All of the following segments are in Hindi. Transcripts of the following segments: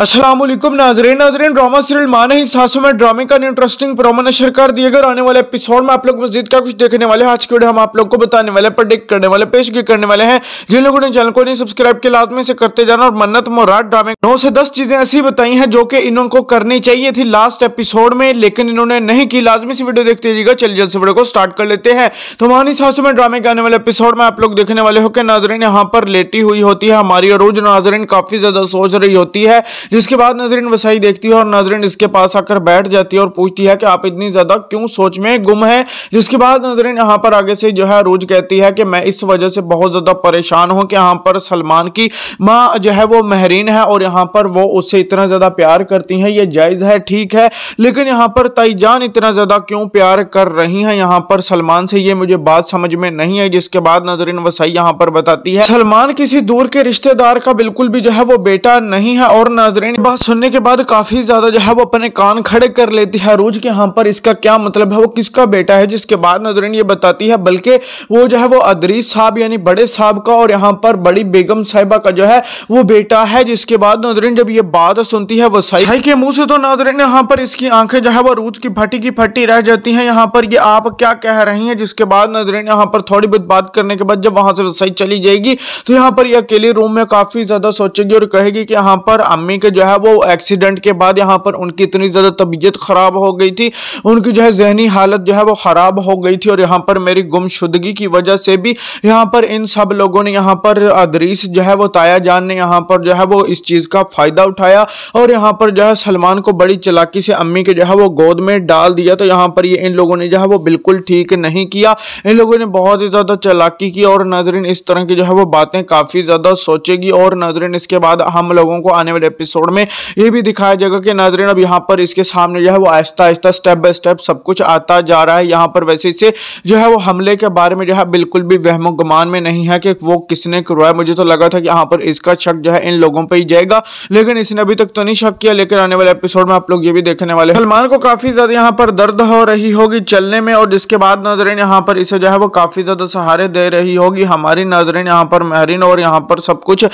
असलम नाजरे नाजरीन ड्रामा सीरियल माना ही सासों में ड्रामे का इंटरेस्टिंग प्रोमो नशर कर दिया गया आने वाले एपिसोड में आप लोग मजीद क्या कुछ देखने वाले हैं आज की वीडियो हम आप लोग को बताने वाले प्रोडिक्ट करने वाले पेश करने वाले हैं जिन लोगों ने चैनल को नहीं सब्सक्राइब किया लाजमी से करते जाना और मन्नत मोराट ड्रामे नौ से दस चीजें ऐसी बताई हैं जो कि इनको करनी चाहिए थी लास्ट एपिसोड में लेकिन इन्होंने नहीं की लाजमी से वीडियो देखते रहिएगा चलिए जल्द से वीडियो को स्टार्ट कर लेते हैं तो मानी सासों में ड्रामे के आने वाले एपिसोड में आप लोग देखने वाले हो कि नाजरीन यहाँ पर लेटी हुई होती है हमारी रोज नाजरीन काफी ज्यादा सोच रही होती है जिसके बाद नजरिन वसाई देखती है और नजरिन इसके पास आकर बैठ जाती है और पूछती है कि आप इतनी ज़्यादा क्यों सोच में गुम है जिसके बाद नजरिन यहाँ पर आगे से जो है रोज कहती है कि मैं इस वजह से बहुत ज़्यादा परेशान हूँ कि यहाँ पर सलमान की माँ जो है वो महरीन है और यहाँ पर वो उससे इतना ज़्यादा प्यार करती हैं ये जायज़ है ठीक है लेकिन यहाँ पर ताइजान इतना ज़्यादा क्यों प्यार कर रही हैं यहाँ पर सलमान से ये मुझे बात समझ में नहीं आई जिसके बाद नजरिन वसाई यहाँ पर बताती है सलमान किसी दूर के रिश्तेदार का बिल्कुल भी जो है वो बेटा नहीं है और नजर नाजरीन बात सुनने के बाद काफ़ी ज़्यादा जो है वो अपने कान खड़े कर लेती है अरूज के यहाँ पर इसका क्या मतलब है वो किसका बेटा है जिसके बाद नाजरीन ये बताती है बल्कि वो जो है वो अदरीज साहब यानी बड़े साहब का और यहाँ पर बड़ी बेगम साहिबा का जो है वो बेटा है जिसके बाद नाजरीन जब ये बात सुनती है वसाई के मुँह से तो नाजरीन यहाँ पर इसकी आंखें जो है वो अरूज की फटी की फटी रह जाती है यहाँ पर ये आप क्या कह रही है जिसके बाद नाजरीन यहाँ पर थोड़ी बहुत बात करने के बाद जब वहाँ से वसाई चली जाएगी तो यहाँ पर ये अकेले रूम में काफ़ी ज़्यादा सोचेगी और कहेगी कि यहाँ पर अम्मी के जो है वो एक्सीडेंट के बाद यहाँ पर उनकी इतनी ज़्यादा तबीयत ख़राब हो गई थी उनकी जो है जहनी हालत जो है वो ख़राब हो गई थी और यहाँ पर मेरी गुमशुदगी की वजह से भी यहाँ पर इन सब लोगों ने यहाँ पर अदरीस जो है वो ताया जान ने यहाँ पर जो है वो इस चीज़ का फ़ायदा उठाया और यहाँ पर जो है सलमान को बड़ी चलाकी से अम्मी के जो है वो गोद में डाल दिया तो यहाँ पर ये इन लोगों ने जो है वो बिल्कुल ठीक नहीं किया इन लोगों ने बहुत ही ज़्यादा चलाकी की और नाजरन इस तरह की जो है वो बातें काफ़ी ज़्यादा सोचेगी और नाजरन इसके बाद हम लोगों को आने वाले एपिसोड एपिसोड में ये भी दिखाया जाएगा कि नाजरीन अब यहाँ पर इसके सामने जो है वो आहिस्ता आहिस्ता स्टेप बाय स्टेप सब कुछ आता जा रहा है यहाँ पर वैसे इसे जो है वो हमले के बारे में जो है बिल्कुल भी वहमो गुमान में नहीं है कि वो किसने करवाया मुझे तो लगा था कि यहाँ पर इसका शक जो है इन लोगों पर ही जाएगा लेकिन इसने अभी तक तो नहीं शक किया लेकिन आने वाले एपिसोड में आप लोग ये भी देखने वाले सलमान को काफी ज्यादा यहाँ पर दर्द हो रही होगी चलने में और जिसके बाद नाजरीन यहाँ पर इसे जो है वो काफी ज्यादा सहारे दे रही होगी हमारी नाजरीन यहाँ पर महरीन और यहाँ पर सब कुछ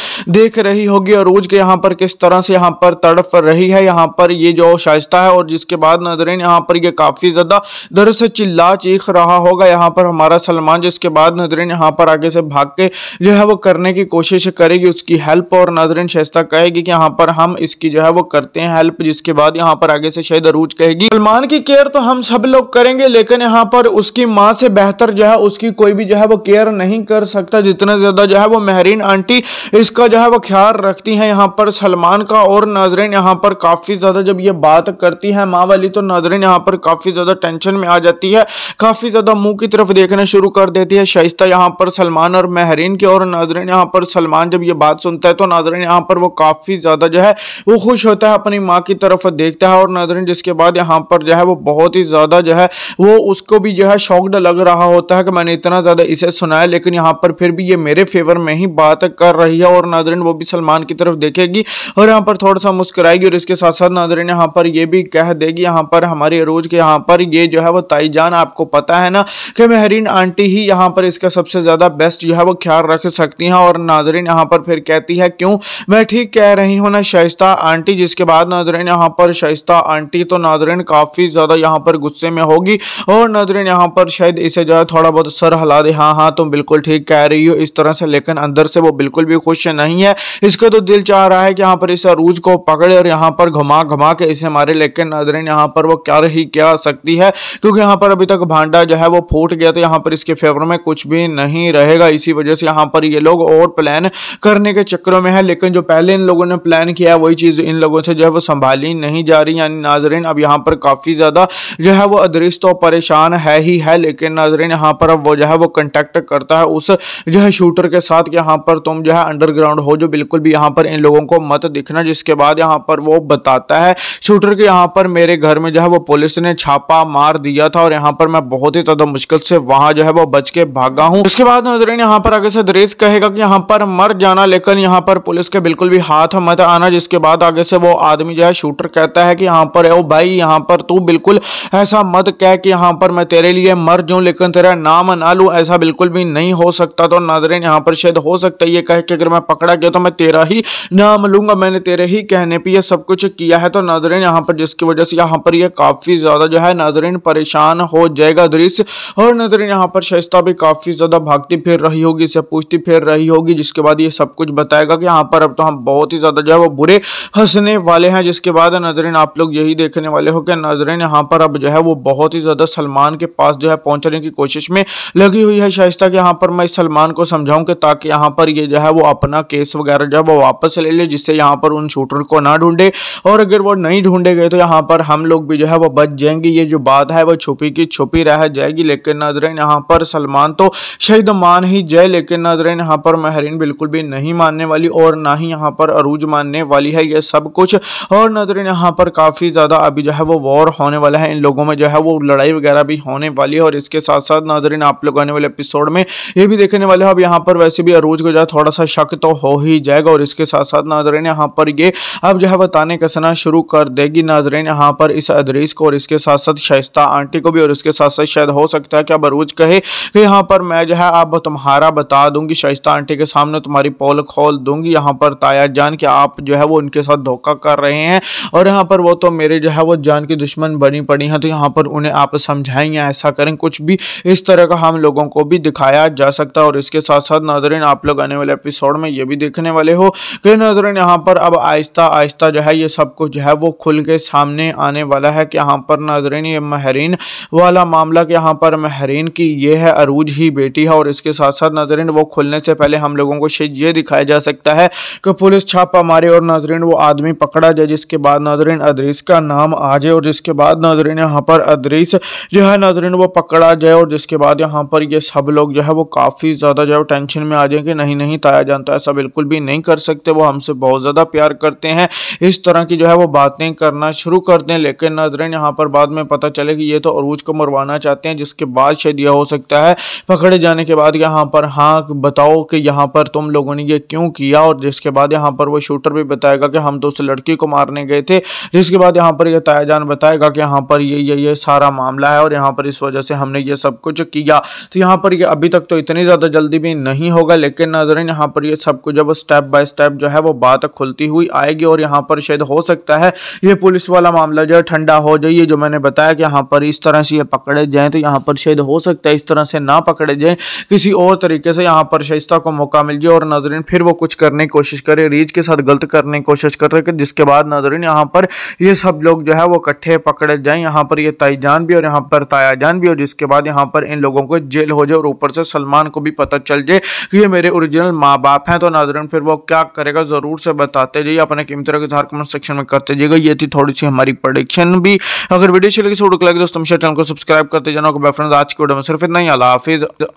देख रही होगी और रोज के यहाँ पर किस तरह से यहाँ पर तड़फ रही है यहाँ पर ये जो शाइस्ता है और जिसके बाद नाजरीन यहाँ पर ये काफ़ी ज़्यादा दर से चिल्ला चीख रहा होगा यहाँ पर हमारा सलमान जिसके बाद नाजरीन यहाँ पर आगे से भाग के जो है वो करने की कोशिश करेगी उसकी हेल्प और नाजरीन शाइस्ता कहेगी कि यहाँ पर हम इसकी जो है वो करते हैं हेल्प जिसके बाद यहाँ पर आगे से शायद अरूज कहेगी सलमान की केयर तो हम सब लोग करेंगे लेकिन यहाँ पर उसकी माँ से बेहतर जो है उसकी कोई भी जो है वो केयर नहीं कर सकता जितना ज़्यादा जो है वो महरीन आंटी इसका जो है वो ख्याल रखती हैं यहाँ पर सलमान का का और नाजरन यहाँ पर काफ़ी ज़्यादा जब ये बात करती है माँ वाली तो नाजरन यहाँ पर काफ़ी ज़्यादा टेंशन में आ जाती है काफ़ी ज़्यादा मुंह की तरफ देखना शुरू कर देती है शाइस्ता यहाँ पर सलमान और महरीन के और नाजरन यहाँ पर सलमान जब ये बात सुनता है तो नाजरन यहाँ पर वो काफ़ी ज़्यादा जो है वो खुश होता है अपनी माँ की तरफ देखता है और नाजरन जिसके बाद यहाँ पर जो है वो बहुत ही ज़्यादा जो है वो उसको भी जो है शॉकड लग रहा होता है कि मैंने इतना ज़्यादा इसे सुनाया लेकिन यहाँ पर फिर भी ये मेरे फेवर में ही बात कर रही है और नाजरन वो भी सलमान की तरफ देखेगी और यहाँ पर थोड़ा सा मुस्कुराएगी और इसके साथ साथ नाजरीन यहाँ पर ये भी कह देगी यहाँ पर हमारे अरूज के यहाँ पर ये जो है वो ताईजान आपको पता है ना कि महरीन आंटी ही यहाँ पर इसका सबसे ज़्यादा बेस्ट जो है वो ख्याल रख सकती हैं और नाजरीन यहाँ पर फिर कहती है क्यों मैं ठीक कह रही हूँ ना शाइस्ता आंटी जिसके बाद नाजरीन यहाँ पर शाइस्ता आंटी तो नाजरीन काफ़ी ज़्यादा यहाँ पर गुस्से में होगी और नाजरीन यहाँ पर शायद इसे जो है थोड़ा बहुत सर हिला दे हाँ हाँ तुम बिल्कुल ठीक कह रही हो इस तरह से लेकिन अंदर से वो बिल्कुल भी खुश नहीं है इसका तो दिल चाह रहा है कि यहाँ पर इसे अरूज को पकड़े और यहाँ पर घुमा घुमा के इसे मारे लेकिन नाजरीन यहाँ पर वो क्या ही क्या सकती है क्योंकि यहाँ पर अभी तक भांडा जो है वो फूट गया तो यहाँ पर इसके फेवर में कुछ भी नहीं रहेगा इसी वजह से यहाँ पर ये लोग और प्लान करने के चक्करों में है लेकिन जो पहले इन लोगों ने प्लान किया है वही चीज़ इन लोगों से जो है वो संभाली नहीं जा रही यानी नाजरीन अब यहाँ पर काफ़ी ज़्यादा जो है वो अदरिस तो परेशान है ही है लेकिन नाजरीन यहाँ पर अब वो जो है वो कंटेक्ट करता है उस जो है शूटर के साथ यहाँ पर तुम जो है अंडरग्राउंड हो जो बिल्कुल भी यहाँ पर इन लोगों को मत दिखना जिसके बाद यहाँ पर वो बताता है शूटर के यहाँ पर मेरे घर में जो है वो पुलिस ने छापा मार दिया था और यहाँ पर मैं बहुत ही ज्यादा मुश्किल से वहां जो है वो बच के भागा हूँ उसके बाद नजरीन यहाँ पर आगे से दरेज कहेगा कि यहाँ पर मर जाना लेकिन यहाँ पर पुलिस के बिल्कुल भी हाथ मत आना जिसके बाद आगे से वो आदमी जो है शूटर कहता है कि यहाँ पर ओ भाई यहाँ पर तू बिल्कुल ऐसा मत कह कि यहाँ पर मैं तेरे लिए मर जाऊँ लेकिन तेरा नाम ना लू ऐसा बिल्कुल भी नहीं हो सकता तो नाजरीन यहाँ पर शायद हो सकता है ये कह के अगर मैं पकड़ा गया तो मैं तेरा ही नाम लूंगा मैंने मेरे ही कहने पे ये सब कुछ किया है तो नाजरीन यहाँ पर जिसकी वजह से यहाँ पर ये काफ़ी ज़्यादा जो है नाजरीन परेशान हो जाएगा दृश्य और नाजरीन यहाँ पर शस्ता भी काफ़ी ज़्यादा भागती फिर रही होगी इसे पूछती फिर रही होगी जिसके बाद ये सब कुछ बताएगा कि यहाँ पर अब तो हम बहुत ही ज़्यादा जो है वो बुरे हंसने वाले हैं जिसके बाद नाजरीन आप लोग यही देखने वाले हो कि नाजरीन यहाँ पर अब जो है वो बहुत ही ज़्यादा सलमान के पास जो है पहुँचने की कोशिश में लगी हुई है शाइस्ता कि यहाँ पर मैं सलमान को समझाऊँ कि ताकि यहाँ पर ये जो है वो अपना केस वगैरह जो है वो वापस ले ले जिससे यहाँ पर उन शूटर को ना ढूंढे और अगर वो नहीं ढूंढे गए तो यहाँ पर हम लोग भी जो है वो बच जाएंगे ये जो बात है वो छुपी की छुपी रह जाएगी लेकिन नाजरन यहाँ पर सलमान तो शहीद मान ही जाए लेकिन नाजरन यहाँ पर महरीन बिल्कुल भी नहीं मानने वाली और ना ही यहाँ पर अरूज मानने वाली है ये सब कुछ और नाजरन यहाँ पर काफ़ी ज़्यादा अभी जो है वो वॉर होने वाला है इन लोगों में जो है वो लड़ाई वगैरह भी होने वाली है और इसके साथ साथ नाजरन आप लोग आने वाले एपिसोड में ये भी देखने वाले हो अब यहाँ पर वैसे भी अरूज को जो है थोड़ा सा शक तो हो ही जाएगा और इसके साथ साथ नाजरन यहाँ पर और ये अब जो है वह ताने कसना शुरू कर देगी नाजरेन यहाँ पर इस अदरीस को और इसके साथ साथ शाइस्ता आंटी को भी और इसके साथ साथ शायद हो सकता है क्या बरूज कहे कि यहाँ पर मैं जो है अब तुम्हारा बता दूंगी शाइस्ता आंटी के सामने तुम्हारी पोल खोल दूंगी यहाँ पर ताया जान कि आप जो है वो उनके साथ धोखा कर रहे हैं और यहाँ पर वो तो मेरे जो है वो जान की दुश्मन बनी पड़ी हैं तो यहाँ पर उन्हें आप समझाएं या ऐसा करें कुछ भी इस तरह का हम लोगों को भी दिखाया जा सकता है और इसके साथ साथ नाजरेन आप लोग आने वाले एपिसोड में ये भी देखने वाले हो कि नाजरेन यहाँ पर अब आहिस्ता आहिस्ता जो है ये सब कुछ जो है वो खुल के सामने आने वाला है कि यहाँ पर नाजरीन ये महरीन वाला मामला कि यहाँ पर महरीन की ये है अरूज ही बेटी है और इसके साथ साथ नाजरीन वो खुलने से पहले हम लोगों को शे ये दिखाया जा सकता है कि पुलिस छापा मारे और नाजरीन वो आदमी पकड़ा जाए जिसके बाद नाजरीन अदरीस का नाम आ जाए और जिसके बाद नाजरीन यहाँ पर अदरीस जो है नाजरीन वो पकड़ा जाए और जिसके बाद यहाँ पर ये सब लोग जो है वो काफ़ी ज़्यादा जो है टेंशन में आ जाए कि नहीं नहीं ताया जानता ऐसा बिल्कुल भी नहीं कर सकते वो हमसे बहुत ज़्यादा प्यार प्यार करते हैं इस तरह की जो है वो बातें करना शुरू कर दें लेकिन नजरें यहाँ पर बाद में पता चले कि ये तो अरूज को मरवाना चाहते हैं जिसके बाद शायद यह हो सकता है पकड़े जाने के बाद यहाँ पर हाँ बताओ कि यहाँ पर तुम लोगों ने ये क्यों किया और जिसके बाद यहाँ पर वो शूटर भी बताएगा कि हम तो उस लड़की को मारने गए थे जिसके बाद यहाँ पर यह तायाजान बताएगा कि यहाँ पर ये ये ये सारा मामला है और यहाँ पर इस वजह से हमने ये सब कुछ किया तो यहाँ पर ये अभी तक तो इतनी ज़्यादा जल्दी भी नहीं होगा लेकिन नजरें यहाँ पर ये सब कुछ जब स्टेप बाय स्टेप जो है वो बात खुलती हुई हुई आएगी और यहाँ पर शायद हो सकता है ये पुलिस वाला मामला जो है ठंडा हो जाए ये जो मैंने बताया कि यहाँ पर इस तरह से ये पकड़े जाएँ तो यहाँ पर शायद हो सकता है इस तरह से ना पकड़े जाएँ किसी और तरीके से यहाँ पर शाइस्ता को मौका मिल जाए और नजरिन फिर वो कुछ करने की कोशिश करे रीच के साथ गलत करने की कोशिश कर रहे जिसके बाद नजरिन यहाँ पर ये सब लोग जो है वो इकट्ठे पकड़े जाएँ यहाँ पर ये ताईजान भी और यहाँ पर तायाजान भी और जिसके बाद यहाँ पर इन लोगों को जेल हो जाए और ऊपर से सलमान को भी पता चल जाए कि ये मेरे ओरिजिनल माँ बाप हैं तो नाजरन फिर वो क्या करेगा ज़रूर से बताते जाइए अपने किम तरह के कमेंट सेक्शन में करते जाइएगा ये थी थोड़ी सी हमारी प्रोडिक्शन भी अगर वीडियो अच्छी लगी तो दोस्तों चैनल को सब्सक्राइब करते जाना होगा फ्रेंड्स आज के वीडियो में सिर्फ इतना ही अला हाफिज़